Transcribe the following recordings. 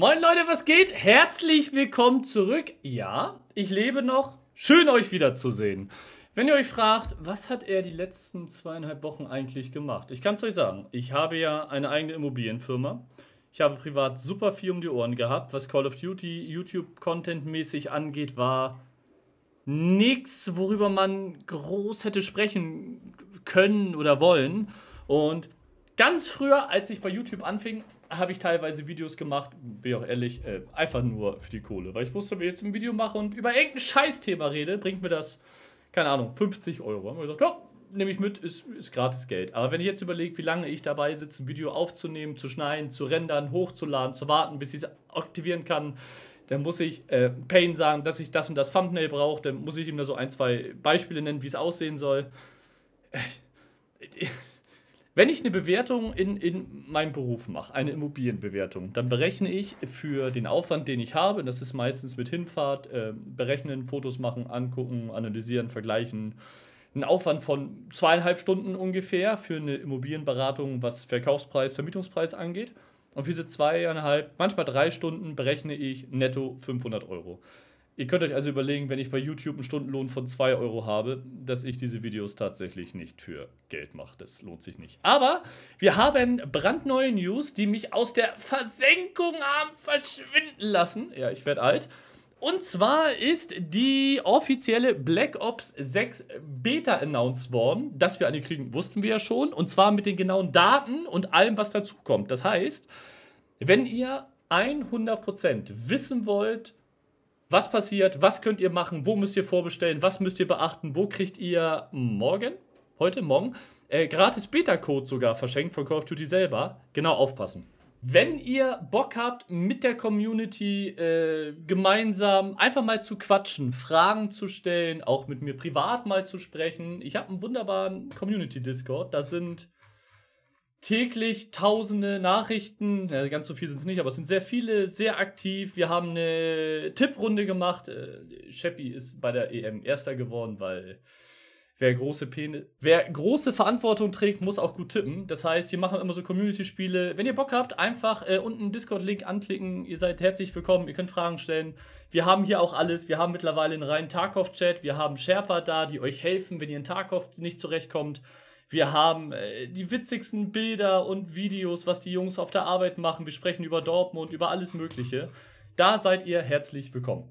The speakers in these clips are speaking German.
Moin Leute, was geht? Herzlich willkommen zurück. Ja, ich lebe noch. Schön euch wiederzusehen. Wenn ihr euch fragt, was hat er die letzten zweieinhalb Wochen eigentlich gemacht? Ich kann es euch sagen. Ich habe ja eine eigene Immobilienfirma. Ich habe privat super viel um die Ohren gehabt. Was Call of Duty YouTube-Content-mäßig angeht, war nichts, worüber man groß hätte sprechen können oder wollen. Und ganz früher, als ich bei YouTube anfing, habe ich teilweise Videos gemacht, bin auch ehrlich, äh, einfach nur für die Kohle. Weil ich wusste, wenn ich jetzt ein Video mache und über irgendein Scheißthema rede, bringt mir das, keine Ahnung, 50 Euro. Haben wir gesagt, ja, nehme ich mit, ist, ist gratis Geld. Aber wenn ich jetzt überlege, wie lange ich dabei sitze, ein Video aufzunehmen, zu schneiden, zu rendern, hochzuladen, zu warten, bis ich es aktivieren kann, dann muss ich äh, Payne sagen, dass ich das und das Thumbnail brauche, dann muss ich ihm da so ein, zwei Beispiele nennen, wie es aussehen soll. Äh, wenn ich eine Bewertung in, in meinem Beruf mache, eine Immobilienbewertung, dann berechne ich für den Aufwand, den ich habe, das ist meistens mit Hinfahrt, äh, berechnen, Fotos machen, angucken, analysieren, vergleichen, einen Aufwand von zweieinhalb Stunden ungefähr für eine Immobilienberatung, was Verkaufspreis, Vermietungspreis angeht. Und für diese zweieinhalb, manchmal drei Stunden berechne ich netto 500 Euro. Ihr könnt euch also überlegen, wenn ich bei YouTube einen Stundenlohn von 2 Euro habe, dass ich diese Videos tatsächlich nicht für Geld mache. Das lohnt sich nicht. Aber wir haben brandneue News, die mich aus der Versenkung haben verschwinden lassen. Ja, ich werde alt. Und zwar ist die offizielle Black Ops 6 Beta announced worden. Dass wir eine kriegen, wussten wir ja schon. Und zwar mit den genauen Daten und allem, was dazukommt. Das heißt, wenn ihr 100% wissen wollt, was passiert, was könnt ihr machen, wo müsst ihr vorbestellen, was müsst ihr beachten, wo kriegt ihr morgen, heute, morgen, äh, gratis Beta-Code sogar verschenkt von Call of Duty selber. Genau aufpassen. Wenn ihr Bock habt, mit der Community äh, gemeinsam einfach mal zu quatschen, Fragen zu stellen, auch mit mir privat mal zu sprechen, ich habe einen wunderbaren Community-Discord. Da sind täglich tausende Nachrichten. Ja, ganz so viel sind es nicht, aber es sind sehr viele, sehr aktiv. Wir haben eine Tipprunde gemacht. Äh, Sheppy ist bei der EM Erster geworden, weil wer große, Pen wer große Verantwortung trägt, muss auch gut tippen. Das heißt, wir machen immer so Community-Spiele. Wenn ihr Bock habt, einfach äh, unten Discord-Link anklicken. Ihr seid herzlich willkommen, ihr könnt Fragen stellen. Wir haben hier auch alles. Wir haben mittlerweile einen reinen Tarkov-Chat. Wir haben Sherpa da, die euch helfen, wenn ihr in Tarkov nicht zurechtkommt. Wir haben äh, die witzigsten Bilder und Videos, was die Jungs auf der Arbeit machen. Wir sprechen über Dortmund, über alles Mögliche. Da seid ihr herzlich willkommen.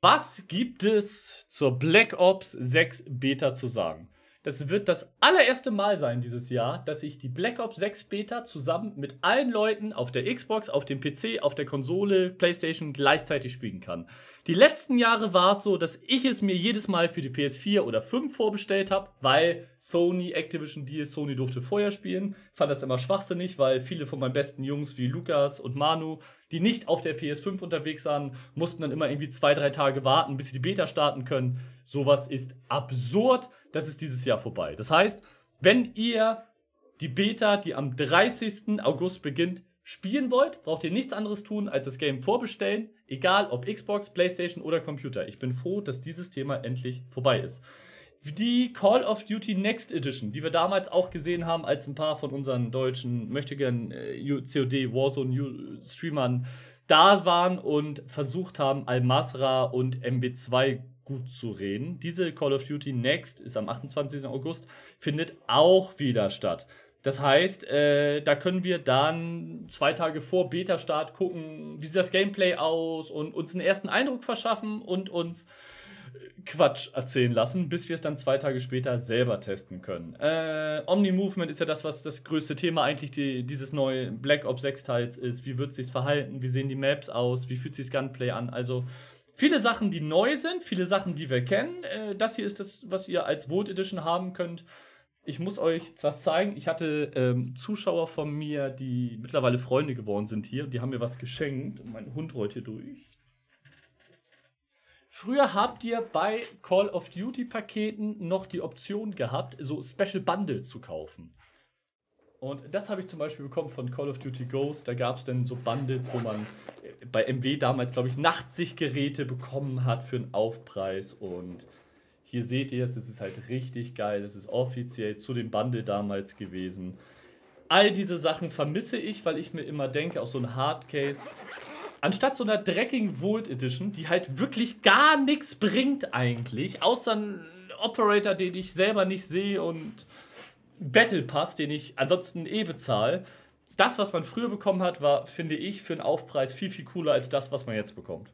Was gibt es zur Black Ops 6 Beta zu sagen? Das wird das allererste Mal sein dieses Jahr, dass ich die Black Ops 6 Beta zusammen mit allen Leuten auf der Xbox, auf dem PC, auf der Konsole, PlayStation gleichzeitig spielen kann. Die letzten Jahre war es so, dass ich es mir jedes Mal für die PS4 oder 5 vorbestellt habe, weil Sony Activision Deal, Sony durfte vorher spielen. Fand das immer schwachsinnig, weil viele von meinen besten Jungs wie Lukas und Manu, die nicht auf der PS5 unterwegs waren, mussten dann immer irgendwie zwei, drei Tage warten, bis sie die Beta starten können. Sowas ist absurd. Das ist dieses Jahr vorbei. Das heißt, wenn ihr die Beta, die am 30. August beginnt, spielen wollt, braucht ihr nichts anderes tun, als das Game vorbestellen, egal ob Xbox, PlayStation oder Computer. Ich bin froh, dass dieses Thema endlich vorbei ist. Die Call of Duty Next Edition, die wir damals auch gesehen haben, als ein paar von unseren deutschen möchtegern äh, COD Warzone Streamern da waren und versucht haben, Al-Masra und MB2 gut zu reden. Diese Call of Duty Next ist am 28. August, findet auch wieder statt. Das heißt, äh, da können wir dann zwei Tage vor Beta-Start gucken, wie sieht das Gameplay aus und uns einen ersten Eindruck verschaffen und uns äh, Quatsch erzählen lassen, bis wir es dann zwei Tage später selber testen können. Äh, Omni-Movement ist ja das, was das größte Thema eigentlich die, dieses neue Black Ops 6 Teils ist. Wie wird sich's verhalten? Wie sehen die Maps aus? Wie fühlt sich's Gunplay an? Also viele Sachen, die neu sind, viele Sachen, die wir kennen. Äh, das hier ist das, was ihr als Vote Edition haben könnt ich muss euch was zeigen. Ich hatte ähm, Zuschauer von mir, die mittlerweile Freunde geworden sind hier. Die haben mir was geschenkt. mein Hund rollt hier durch. Früher habt ihr bei Call of Duty Paketen noch die Option gehabt, so Special Bundle zu kaufen. Und das habe ich zum Beispiel bekommen von Call of Duty Ghost. Da gab es dann so Bundles, wo man äh, bei MW damals, glaube ich, Nachtsichtgeräte bekommen hat für einen Aufpreis. Und hier seht ihr es, es ist halt richtig geil. Es ist offiziell zu dem Bundle damals gewesen. All diese Sachen vermisse ich, weil ich mir immer denke, auch so ein Hardcase. Anstatt so einer dreckigen Volt Edition, die halt wirklich gar nichts bringt eigentlich, außer ein Operator, den ich selber nicht sehe und Battle Pass, den ich ansonsten eh bezahle. Das, was man früher bekommen hat, war, finde ich, für einen Aufpreis viel, viel cooler als das, was man jetzt bekommt.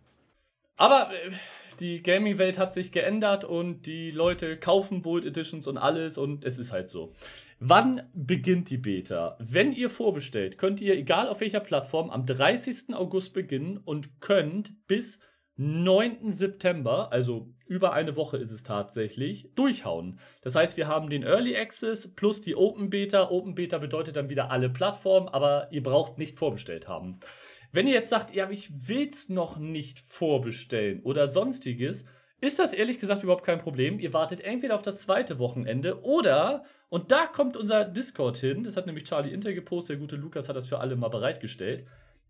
Aber äh, die Gaming-Welt hat sich geändert und die Leute kaufen Bold Editions und alles und es ist halt so. Wann beginnt die Beta? Wenn ihr vorbestellt, könnt ihr, egal auf welcher Plattform, am 30. August beginnen und könnt bis 9. September, also über eine Woche ist es tatsächlich, durchhauen. Das heißt, wir haben den Early Access plus die Open Beta. Open Beta bedeutet dann wieder alle Plattformen, aber ihr braucht nicht vorbestellt haben. Wenn ihr jetzt sagt, ja, ich will's noch nicht vorbestellen oder sonstiges, ist das ehrlich gesagt überhaupt kein Problem. Ihr wartet entweder auf das zweite Wochenende oder, und da kommt unser Discord hin, das hat nämlich Charlie Inter gepostet, der gute Lukas hat das für alle mal bereitgestellt.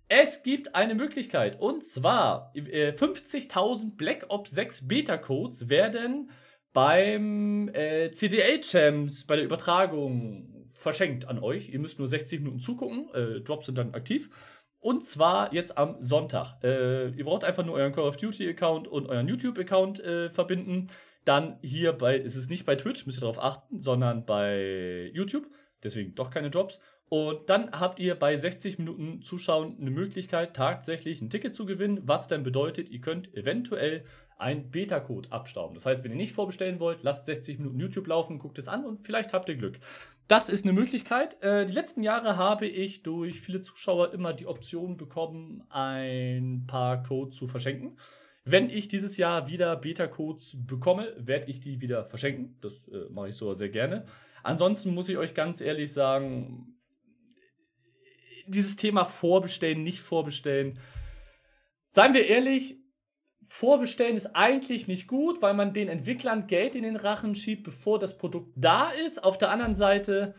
Es gibt eine Möglichkeit und zwar 50.000 äh, Black Ops 6 Beta Codes werden beim äh, CDA Champs bei der Übertragung verschenkt an euch. Ihr müsst nur 60 Minuten zugucken, äh, Drops sind dann aktiv und zwar jetzt am Sonntag. Äh, ihr braucht einfach nur euren Call of Duty-Account und euren YouTube-Account äh, verbinden. Dann hier bei, ist es nicht bei Twitch, müsst ihr darauf achten, sondern bei YouTube. Deswegen doch keine Jobs. Und dann habt ihr bei 60 Minuten Zuschauen eine Möglichkeit, tatsächlich ein Ticket zu gewinnen, was dann bedeutet, ihr könnt eventuell einen Beta-Code abstauben. Das heißt, wenn ihr nicht vorbestellen wollt, lasst 60 Minuten YouTube laufen, guckt es an und vielleicht habt ihr Glück. Das ist eine Möglichkeit. Äh, die letzten Jahre habe ich durch viele Zuschauer immer die Option bekommen, ein paar Codes zu verschenken. Wenn ich dieses Jahr wieder Beta-Codes bekomme, werde ich die wieder verschenken. Das äh, mache ich sogar sehr gerne. Ansonsten muss ich euch ganz ehrlich sagen, dieses Thema vorbestellen, nicht vorbestellen. Seien wir ehrlich, Vorbestellen ist eigentlich nicht gut, weil man den Entwicklern Geld in den Rachen schiebt, bevor das Produkt da ist. Auf der anderen Seite,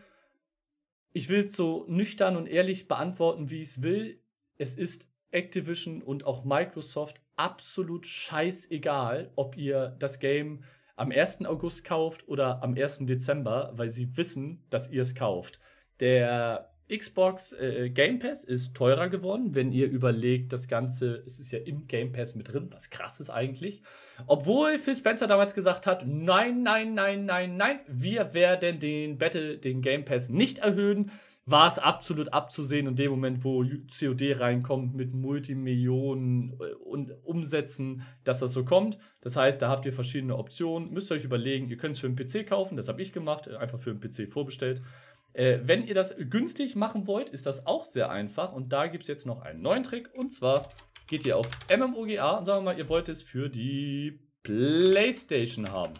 ich will es so nüchtern und ehrlich beantworten, wie ich es will. Es ist Activision und auch Microsoft absolut scheißegal, ob ihr das Game am 1. August kauft oder am 1. Dezember, weil sie wissen, dass ihr es kauft. Der Xbox äh, Game Pass ist teurer geworden, wenn ihr überlegt, das Ganze, es ist ja im Game Pass mit drin, was krass ist eigentlich. Obwohl Phil Spencer damals gesagt hat, nein, nein, nein, nein, nein, wir werden den Battle, den Game Pass nicht erhöhen, war es absolut abzusehen in dem Moment, wo COD reinkommt mit Multimillionen äh, und Umsätzen, dass das so kommt. Das heißt, da habt ihr verschiedene Optionen, müsst ihr euch überlegen, ihr könnt es für einen PC kaufen, das habe ich gemacht, einfach für einen PC vorbestellt. Äh, wenn ihr das günstig machen wollt, ist das auch sehr einfach. Und da gibt es jetzt noch einen neuen Trick. Und zwar geht ihr auf MMOGA und sagen wir mal, ihr wollt es für die Playstation haben.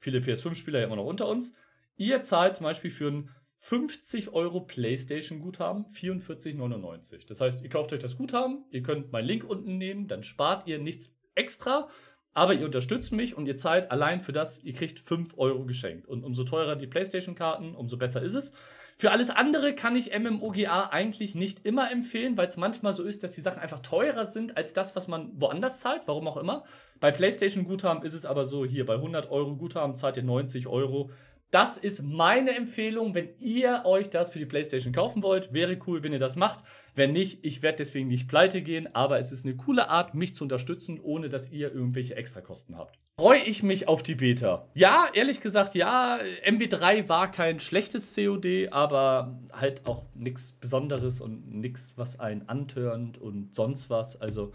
Viele PS5-Spieler immer noch unter uns. Ihr zahlt zum Beispiel für ein 50 Euro PlayStation-Guthaben 44,99. Das heißt, ihr kauft euch das Guthaben, ihr könnt meinen Link unten nehmen, dann spart ihr nichts extra aber ihr unterstützt mich und ihr zahlt allein für das, ihr kriegt 5 Euro geschenkt. Und umso teurer die PlayStation-Karten, umso besser ist es. Für alles andere kann ich MMOGA eigentlich nicht immer empfehlen, weil es manchmal so ist, dass die Sachen einfach teurer sind als das, was man woanders zahlt, warum auch immer. Bei PlayStation-Guthaben ist es aber so, hier bei 100 Euro Guthaben zahlt ihr 90 Euro, das ist meine Empfehlung, wenn ihr euch das für die PlayStation kaufen wollt. Wäre cool, wenn ihr das macht. Wenn nicht, ich werde deswegen nicht pleite gehen, aber es ist eine coole Art, mich zu unterstützen, ohne dass ihr irgendwelche Extrakosten habt. Freue ich mich auf die Beta? Ja, ehrlich gesagt, ja. MW3 war kein schlechtes COD, aber halt auch nichts Besonderes und nichts, was einen antörnt und sonst was. Also,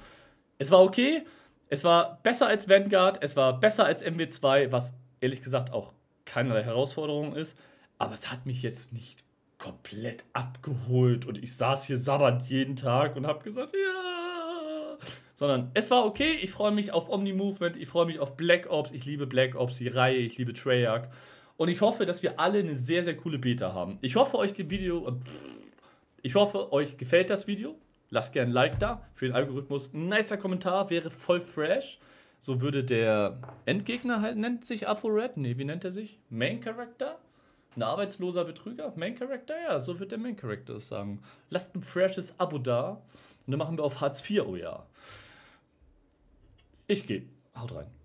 es war okay. Es war besser als Vanguard, es war besser als MW2, was ehrlich gesagt auch keinerlei Herausforderung ist. Aber es hat mich jetzt nicht komplett abgeholt und ich saß hier sabbernd jeden Tag und habe gesagt, ja. Sondern es war okay, ich freue mich auf Omni-Movement, ich freue mich auf Black Ops, ich liebe Black Ops, die Reihe, ich liebe Treyarch. Und ich hoffe, dass wir alle eine sehr, sehr coole Beta haben. Ich hoffe, euch Video. Ich hoffe, euch gefällt das Video. Lasst gerne ein Like da. Für den Algorithmus ein nicer Kommentar wäre voll fresh. So würde der Endgegner halt, nennt sich ApoRed, nee, wie nennt er sich? Main Character? Ein arbeitsloser Betrüger? Main Character? Ja, so wird der Main Character es sagen. Lasst ein freshes Abo da und dann machen wir auf Hartz IV, oh ja. Ich geh, Haut rein.